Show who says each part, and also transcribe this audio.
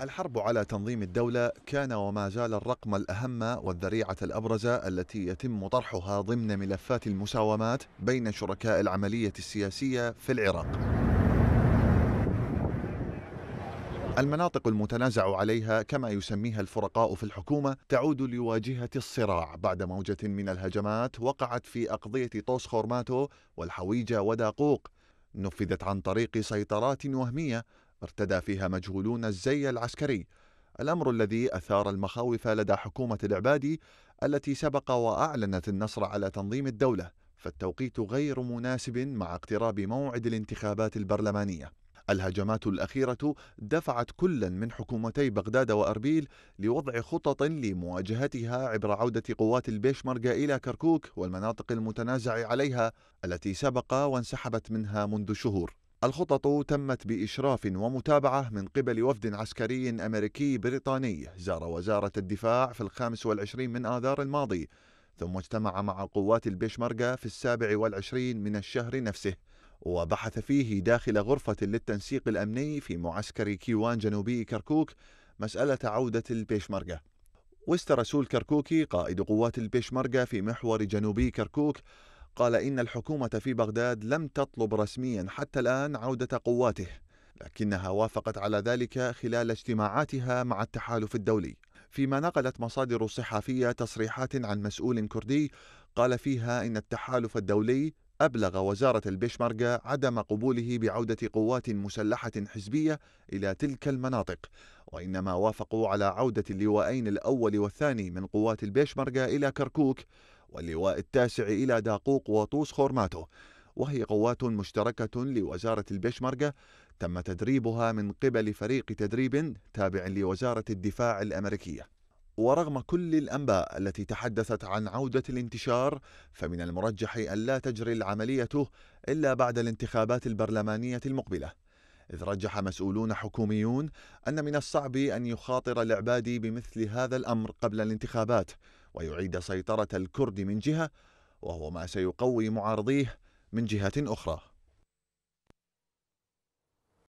Speaker 1: الحرب على تنظيم الدولة كان وما زال الرقم الأهم والذريعة الأبرز التي يتم طرحها ضمن ملفات المساومات بين شركاء العملية السياسية في العراق. المناطق المتنازع عليها كما يسميها الفرقاء في الحكومة تعود لواجهة الصراع بعد موجة من الهجمات وقعت في أقضية طوس خورماتو والحويجة وداقوق نفذت عن طريق سيطرات وهمية ارتدى فيها مجهولون الزي العسكري الأمر الذي أثار المخاوف لدى حكومة العبادي التي سبق وأعلنت النصر على تنظيم الدولة فالتوقيت غير مناسب مع اقتراب موعد الانتخابات البرلمانية الهجمات الأخيرة دفعت كلا من حكومتي بغداد وأربيل لوضع خطط لمواجهتها عبر عودة قوات البيشمركة إلى كركوك والمناطق المتنازع عليها التي سبق وانسحبت منها منذ شهور الخطط تمت بإشراف ومتابعة من قبل وفد عسكري أمريكي بريطاني زار وزارة الدفاع في الخامس والعشرين من آذار الماضي ثم اجتمع مع قوات البيشمركة في السابع والعشرين من الشهر نفسه وبحث فيه داخل غرفة للتنسيق الأمني في معسكر كيوان جنوبي كركوك مسألة عودة البيشمركة رسول كركوكي قائد قوات البيشمركة في محور جنوبي كركوك قال إن الحكومة في بغداد لم تطلب رسميا حتى الآن عودة قواته لكنها وافقت على ذلك خلال اجتماعاتها مع التحالف الدولي فيما نقلت مصادر صحفية تصريحات عن مسؤول كردي قال فيها إن التحالف الدولي أبلغ وزارة البشمركة عدم قبوله بعودة قوات مسلحة حزبية إلى تلك المناطق وإنما وافقوا على عودة اللواءين الأول والثاني من قوات البشمركة إلى كركوك واللواء التاسع إلى داقوق وطوس خورماتو وهي قوات مشتركة لوزارة البشمركة تم تدريبها من قبل فريق تدريب تابع لوزارة الدفاع الأمريكية ورغم كل الأنباء التي تحدثت عن عودة الانتشار فمن المرجح أن لا تجري العملية إلا بعد الانتخابات البرلمانية المقبلة إذ رجح مسؤولون حكوميون أن من الصعب أن يخاطر العبادي بمثل هذا الأمر قبل الانتخابات ويعيد سيطرة الكرد من جهة وهو ما سيقوي معارضيه من جهة أخرى